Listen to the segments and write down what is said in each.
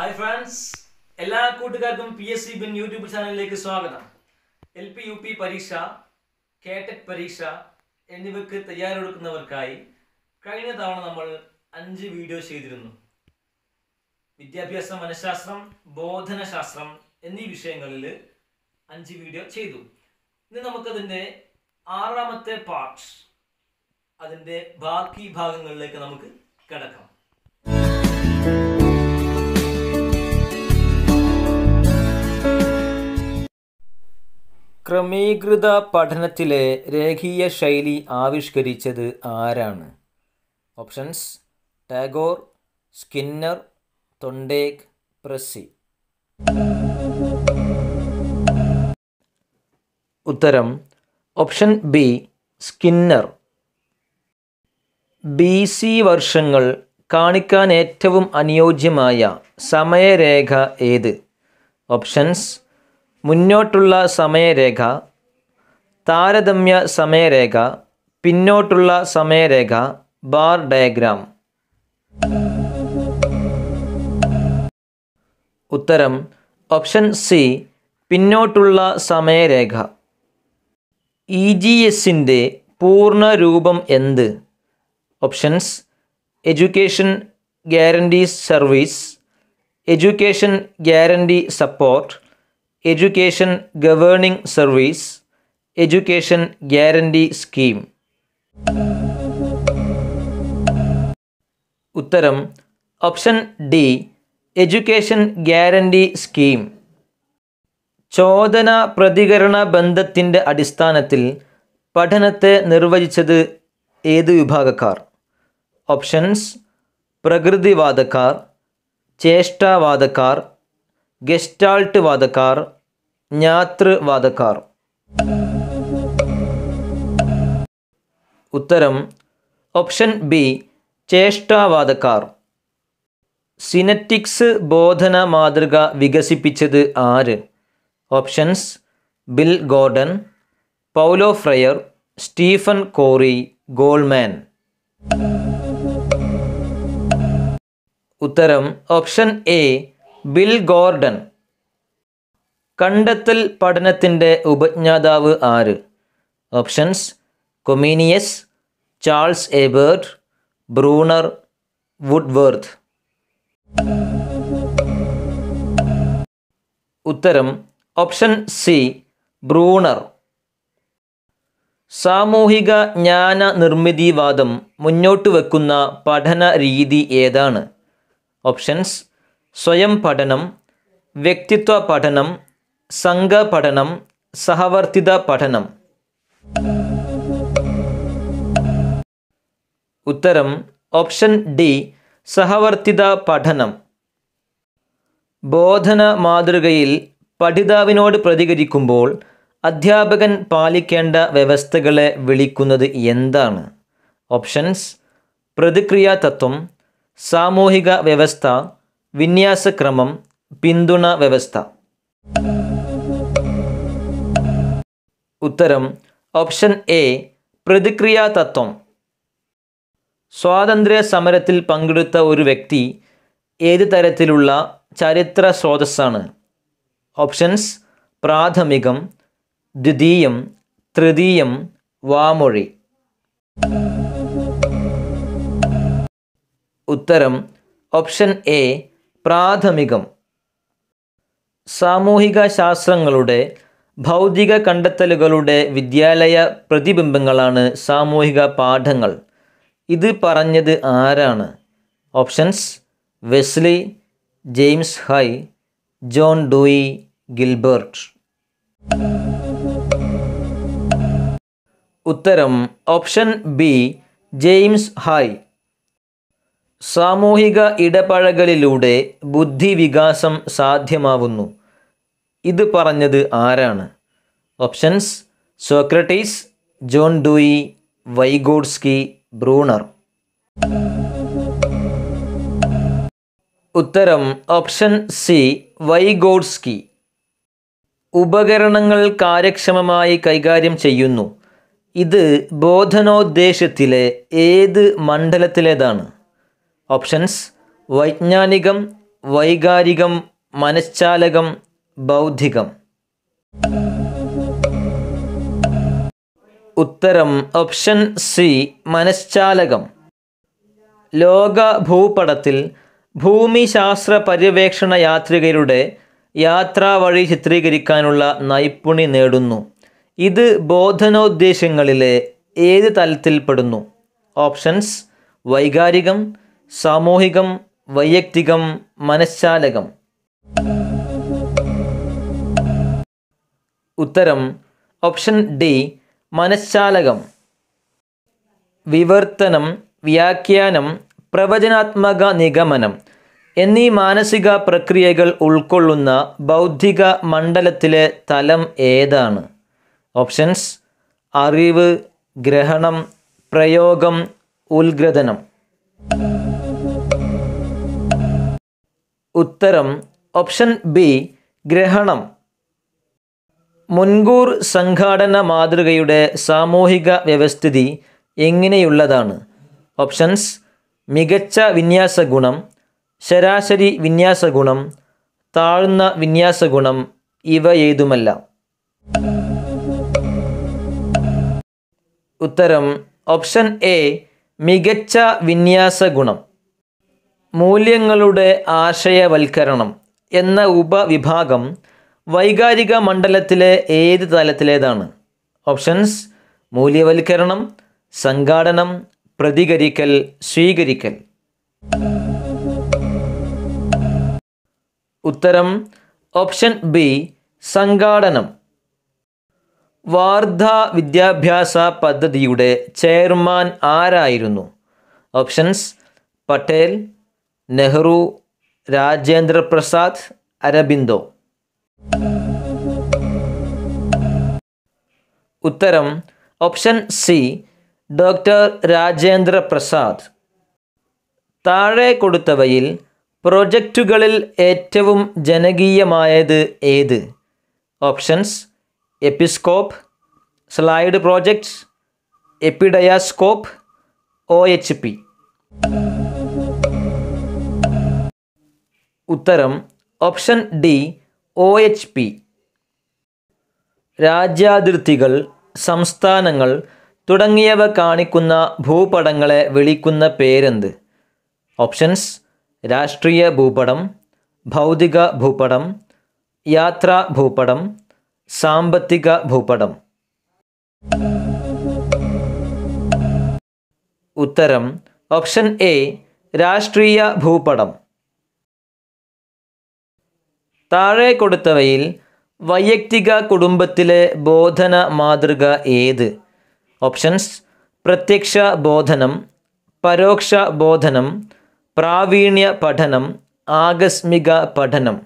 hi friends എല്ലാ കൂട്ടുകാർക്കും P S C ബിൻ യൂട്യൂബ് ചാനലിലേക്ക് സ്വാഗതം എൽ പി യു പി പരീക്ഷ കേട്ടക് പരീക്ഷ എന്നിവയ്ക്ക് തയ്യാറെടുക്കുന്നവർക്കായി കഴിഞ്ഞ തവണ നമ്മൾ അഞ്ച് വീഡിയോ ചെയ്തിരുന്നു വിദ്യാഭ്യാസ മനഃശാസ്ത്രം ബോധനശാസ്ത്രം എന്നീ വിഷയങ്ങളിൽ അഞ്ച് വീഡിയോ ചെയ്തു ഇന്ന് നമുക്കതിൻ്റെ ആറാമത്തെ പാർട്ട് അതിൻ്റെ ബാക്കി ഭാഗങ്ങളിലേക്ക് നമുക്ക് കിടക്കാം ക്രമീകൃത പഠനത്തിലെ രേഖീയ ശൈലി ആവിഷ്കരിച്ചത് ആരാണ് options Tagore Skinner Thorndike Pressey ഉത്തരം option B Skinner B C വർഷങ്ങൾ കാണിക്കാൻ ഏറ്റവും അനുയോജ്യമായ സമയരേഖ ഏത് ഓപ്ഷൻസ് മുന്നോട്ടുള്ള സമയരേഖ താരതമ്യ സമയരേഖ പിന്നോട്ടുള്ള സമയരേഖ ബാർ ഡയഗ്രാം ഉത്തരം ഓപ്ഷൻ സി പിന്നോട്ടുള്ള സമയരേഖ ഇ ജി എസിൻ്റെ പൂർണ്ണ രൂപം എന്ത് options education guarantee service education guarantee support education governing service education guarantee scheme ഉത്തരം option D education guarantee scheme ചോദന പ്രതികരണ ബന്ധത്തിൻ്റെ അടിസ്ഥാനത്തിൽ പഠനത്തെ നിർവചിച്ചത് ഏത് വിഭാഗക്കാർ ഓപ്ഷൻസ് പ്രകൃതിവാദക്കാർ ചേഷ്ടാവാദക്കാർ ഗെസ്റ്റാൾട്ട് വാദക്കാർ വാദക്കാർ ഉത്തരം ഓപ്ഷൻ ബി ചേഷ്ടാവാദക്കാർ സിനറ്റിക്സ് ബോധന മാതൃക വികസിപ്പിച്ചത് ആര് options Bill Gordon Paulo Freire Stephen Corey Goleman ഉത്തരം ഓപ്ഷൻ എ ബിൽ ഗോർഡൻ കണ്ടെത്തൽ പഠനത്തിൻ്റെ ഉപജ്ഞാതാവ് ആര് options Comenius Charles Ebert Bruner Woodworth ഉത്തരം ഓപ്ഷൻ സി ബ്രൂണർ സാമൂഹിക ജ്ഞാന നിർമ്മിതിവാദം മുന്നോട്ട് വെക്കുന്ന പഠന രീതി ഏതാണ് ഓപ്ഷൻസ് സ്വയം പഠനം വ്യക്തിത്വ പഠനം സംഘപഠനം സഹവർത്തിത പഠനം ഉത്തരം ഓപ്ഷൻ ഡി സഹവർത്തിത പഠനം ബോധന മാതൃകയിൽ പഠിതാവിനോട് പ്രതികരിക്കുമ്പോൾ അധ്യാപകൻ പാലിക്കേണ്ട വ്യവസ്ഥകളെ വിളിക്കുന്നത് എന്താണ് ഓപ്ഷൻസ് പ്രതിക്രിയാ തത്വം സാമൂഹിക വ്യവസ്ഥ വിന്യാസക്രമം പിന്തുണ വ്യവസ്ഥ ഉത്തരം ഓപ്ഷൻ എ പ്രതിക്രിയാ തത്വം സ്വാതന്ത്ര്യ സമരത്തിൽ പങ്കെടുത്ത ഒരു വ്യക്തി ഏത് തരത്തിലുള്ള ചരിത്ര സ്രോതസ്സാണ് ഓപ്ഷൻസ് പ്രാഥമികം ദ്വിതീയം തൃതീയം വാമൊഴി ഉത്തരം ഓപ്ഷൻ എ പ്രാഥമികം സാമൂഹിക ശാസ്ത്രങ്ങളുടെ ഭൗതിക കണ്ടെത്തലുകളുടെ വിദ്യാലയ പ്രതിബിംബങ്ങളാണ് സാമൂഹിക പാഠങ്ങൾ ഇത് പറഞ്ഞത് ആരാണ് options Wesley James High John Dewey Gilbert ഉത്തരം ഓപ്ഷൻ ബി ജെയിംസ് ഹൈ സാമൂഹിക ഇടപഴകലിലൂടെ ബുദ്ധിവികാസം സാധ്യമാവുന്നു ഇത് പറഞ്ഞത് ആരാണ് options Socrates John Dewey Vygotsky Bruner ഉത്തരം ഓപ്ഷൻ സി വൈഗോഡ്സ്കി ഉപകരണങ്ങൾ കാര്യക്ഷമമായി കൈകാര്യം ചെയ്യുന്നു ഇത് ബോധനോദ്ദേശത്തിലെ ഏത് മണ്ഡലത്തിലേതാണ് ഓപ്ഷൻസ് വൈജ്ഞാനികം വൈകാരികം മനശ്ചാലകം ബൗദ്ധികം ഉത്തരം ഓപ്ഷൻ സി മനശ്ചാലകം ലോക ഭൂപടത്തിൽ ഭൂമിശാസ്ത്ര പര്യവേക്ഷണ യാത്രികരുടെ യാത്രാ വഴി ചിത്രീകരിക്കാനുള്ള നൈപുണി നേടുന്നു ഇത് ബോധനോദ്ദേശങ്ങളിലെ ഏത് തലത്തിൽപ്പെടുന്നു ഓപ്ഷൻസ് വൈകാരികം സാമൂഹികം വൈയക്തികം മനഃശാലകം ഉത്തരം ഓപ്ഷൻ ഡി മനഃശാലകം വിവർത്തനം വ്യാഖ്യാനം പ്രവചനാത്മക നിഗമനം എന്നീ മാനസിക പ്രക്രിയകൾ ഉൾക്കൊള്ളുന്ന ബൗദ്ധിക മണ്ഡലത്തിലെ തലം ഏതാണ് ഓപ്ഷൻസ് അറിവ് ഗ്രഹണം പ്രയോഗം ഉത്ഗ്രഥനം ഉത്തരം ഓപ്ഷൻ ബി ഗ്രഹണം മുൻകൂർ സംഘാടന മാതൃകയുടെ സാമൂഹിക വ്യവസ്ഥിതി എങ്ങനെയുള്ളതാണ് ഓപ്ഷൻസ് മികച്ച വിന്യാസ ഗുണം ശരാശരി വിന്യാസ ഗുണം താഴ്ന്ന വിന്യാസ ഗുണം ഏതുമല്ല ഉത്തരം ഓപ്ഷൻ എ മികച്ച വിന്യാസ ഗുണം മൂല്യങ്ങളുടെ ആശയവൽക്കരണം എന്ന ഉപവിഭാഗം വൈകാരിക മണ്ഡലത്തിലെ ഏത് തലത്തിലേതാണ് ഓപ്ഷൻസ് മൂല്യവൽക്കരണം സംഘാടനം പ്രതികരിക്കൽ സ്വീകരിക്കൽ ഉത്തരം ഓപ്ഷൻ ബി സംഘാടനം വാർധ വിദ്യാഭ്യാസ പദ്ധതിയുടെ ചെയർമാൻ ആരായിരുന്നു ഓപ്ഷൻസ് പട്ടേൽ നെഹ്റു രാജേന്ദ്ര പ്രസാദ് അരബിന്ദോ ഉത്തരം option C doctor Rajendra Prasad താഴെ കൊടുത്തവയിൽ പ്രോജക്റ്റുകളിൽ ഏറ്റവും ജനകീയമായത് ഏത് options episcope slide projects epidiascope O H P ഉത്തരം option D O H P രാജ്യാതിർത്തികൾ സംസ്ഥാനങ്ങൾ തുടങ്ങിയവ കാണിക്കുന്ന ഭൂപടങ്ങളെ വിളിക്കുന്ന പേരെന്ത് ഓപ്ഷൻസ് രാഷ്ട്രീയ ഭൂപടം ഭൗതിക ഭൂപടം യാത്രാ ഭൂപടം സാമ്പത്തിക ഭൂപടം ഉത്തരം ഓപ്ഷൻ എ രാഷ്ട്രീയ ഭൂപടം താഴെ കൊടുത്തവയിൽ വൈയക്തിക കുടുംബത്തിലെ ബോധന മാതൃക ഏത് ഓപ്ഷൻസ് പ്രത്യക്ഷ ബോധനം പരോക്ഷ ബോധനം പ്രാവീണ്യ പഠനം ആകസ്മിക പഠനം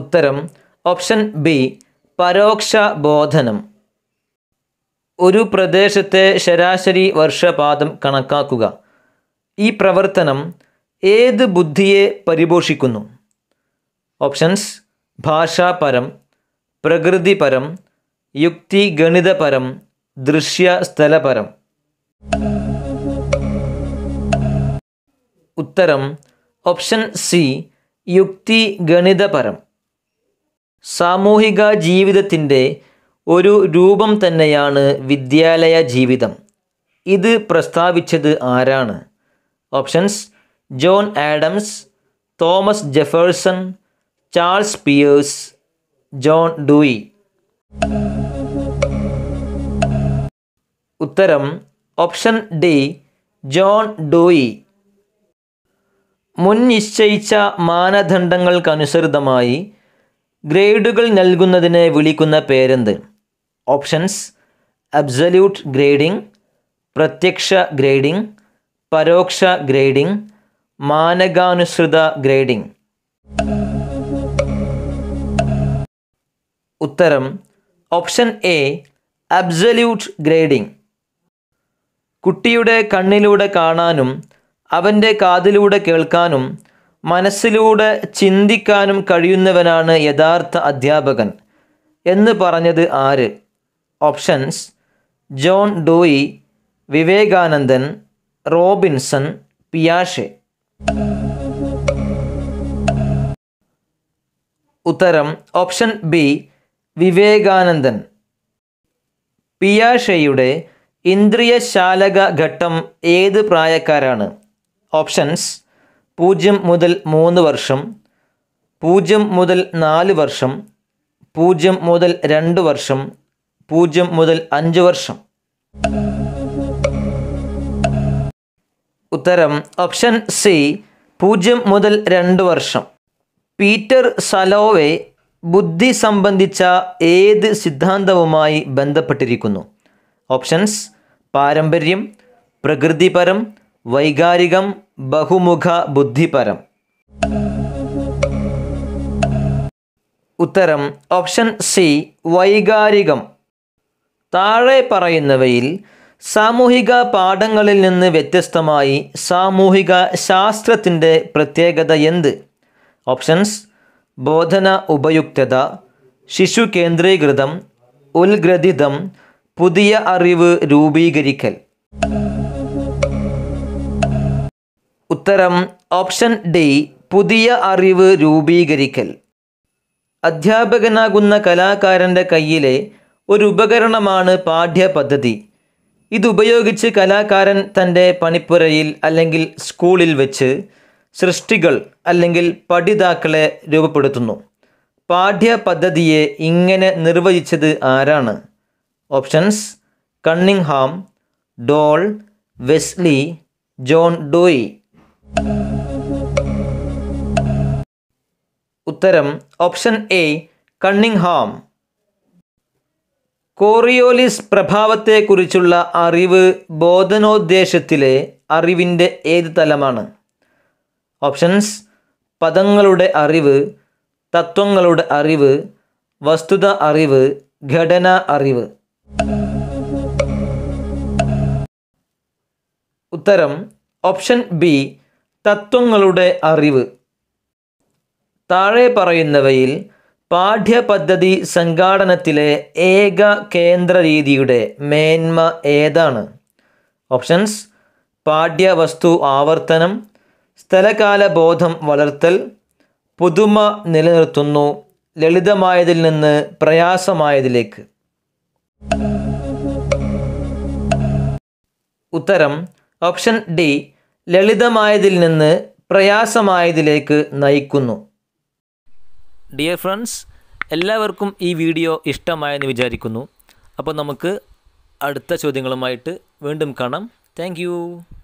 ഉത്തരം ഓപ്ഷൻ ബി പരോക്ഷ ബോധനം ഒരു പ്രദേശത്തെ ശരാശരി വർഷപാതം കണക്കാക്കുക ഈ പ്രവർത്തനം ഏത് ബുദ്ധിയെ പരിപോഷിക്കുന്നു ഓപ്ഷൻസ് ഭാഷാപരം പ്രകൃതിപരം യുക്തി ഗണിതപരം ദൃശ്യ സ്ഥലപരം ഉത്തരം ഓപ്ഷൻ സി യുക്തി ഗണിതപരം സാമൂഹിക ജീവിതത്തിൻ്റെ ഒരു രൂപം തന്നെയാണ് വിദ്യാലയ ജീവിതം ഇത് പ്രസ്താവിച്ചത് ആരാണ് options John Adams Thomas Jefferson Charles Peirce John Dewey ഉത്തരം ഓപ്ഷൻ ഡി ജോൺ ഡൂയി മുൻ നിശ്ചയിച്ച മാനദണ്ഡങ്ങൾക്കനുസൃതമായി ഗ്രേഡുകൾ നൽകുന്നതിന് വിളിക്കുന്ന പേരെന്ത് ഓപ്ഷൻസ് അബ്സല്യൂട്ട് ഗ്രേഡിംഗ് പ്രത്യക്ഷ ഗ്രേഡിംഗ് പരോക്ഷ ഗ്രേഡിംഗ് മാനകാനുസൃത ഗ്രേഡിംഗ് ഉത്തരം ഓപ്ഷൻ എ അബ്സല്യൂട്ട് ഗ്രേഡിംഗ് കുട്ടിയുടെ കണ്ണിലൂടെ കാണാനും അവൻ്റെ കാതിലൂടെ കേൾക്കാനും മനസ്സിലൂടെ ചിന്തിക്കാനും കഴിയുന്നവനാണ് യഥാർത്ഥ അധ്യാപകൻ എന്ന് പറഞ്ഞത് ആര് ഓപ്ഷൻസ് ജോൺ ഡോയി വിവേകാനന്ദൻ റോബിൻസൺ പിയാഷെ ഉത്തരം ഓപ്ഷൻ ബി വിവേകാനന്ദൻ പിയാഷെയുടെ ഇന്ദ്രിയശാലക ഘട്ടം ഏത് പ്രായക്കാരാണ് ഓപ്ഷൻസ് പൂജ്യം മുതൽ മൂന്ന് വർഷം പൂജ്യം മുതൽ നാല് വർഷം പൂജ്യം മുതൽ രണ്ട് വർഷം പൂജ്യം മുതൽ അഞ്ച് വർഷം ഉത്തരം ഓപ്ഷൻ സി പൂജ്യം മുതൽ രണ്ട് വർഷം പീറ്റർ സലോവെ ബുദ്ധി സംബന്ധിച്ച ഏത് സിദ്ധാന്തവുമായി ബന്ധപ്പെട്ടിരിക്കുന്നു ഓപ്ഷൻസ് പാരമ്പര്യം പ്രകൃതിപരം വൈകാരികം ബഹുമുഖ ബുദ്ധിപരം ഉത്തരം ഓപ്ഷൻ സി വൈകാരികം താഴെ പറയുന്നവയിൽ സാമൂഹിക പാഠങ്ങളിൽ നിന്ന് വ്യത്യസ്തമായി സാമൂഹിക ശാസ്ത്രത്തിൻ്റെ പ്രത്യേകത എന്ത് ഓപ്ഷൻസ് ബോധന ഉപയുക്തത ശിശു കേന്ദ്രീകൃതം ഉത്ഗ്രഥിതം പുതിയ അറിവ് രൂപീകരിക്കൽ ഉത്തരം ഓപ്ഷൻ ഡി പുതിയ അറിവ് രൂപീകരിക്കൽ അധ്യാപകനാകുന്ന കലാകാരൻ്റെ കയ്യിലെ ഒരു ഉപകരണമാണ് പാഠ്യപദ്ധതി ഇതുപയോഗിച്ച് കലാകാരൻ തൻ്റെ പണിപ്പുരയിൽ അല്ലെങ്കിൽ സ്കൂളിൽ വെച്ച് സൃഷ്ടികൾ അല്ലെങ്കിൽ പഠിതാക്കളെ രൂപപ്പെടുത്തുന്നു പാഠ്യപദ്ധതിയെ ഇങ്ങനെ നിർവചിച്ചത് ആരാണ് options Cunningham Doll Wesley John Dewey ഉത്തരം ഓപ്ഷൻ എ കണ്ണിംഗ്ഹാം കോറിയോലിസ് പ്രഭാവത്തെക്കുറിച്ചുള്ള അറിവ് ബോധനോദ്ദേശത്തിലെ അറിവിൻ്റെ ഏത് തലമാണ് ഓപ്ഷൻസ് പദങ്ങളുടെ അറിവ് തത്വങ്ങളുടെ അറിവ് വസ്തുത അറിവ് ഘടന അറിവ് ഉത്തരം ഓപ്ഷൻ ബി തത്വങ്ങളുടെ അറിവ് താഴെ പറയുന്നവയിൽ പാഠ്യപദ്ധതി സംഘാടനത്തിലെ ഏക കേന്ദ്ര രീതിയുടെ മേന്മ ഏതാണ് ഓപ്ഷൻസ് പാഠ്യവസ്തു ആവർത്തനം സ്ഥലകാല ബോധം വളർത്തൽ പുതുമ നിലനിർത്തുന്നു ലളിതമായതിൽ നിന്ന് പ്രയാസമായതിലേക്ക് ഉത്തരം ഓപ്ഷൻ ഡി ലളിതമായതിൽ നിന്ന് പ്രയാസമായതിലേക്ക് നയിക്കുന്നു ഡിയർ ഫ്രണ്ട്സ് എല്ലാവർക്കും ഈ വീഡിയോ ഇഷ്ടമായെന്ന് വിചാരിക്കുന്നു അപ്പോൾ നമുക്ക് അടുത്ത ചോദ്യങ്ങളുമായിട്ട് വീണ്ടും കാണാം താങ്ക്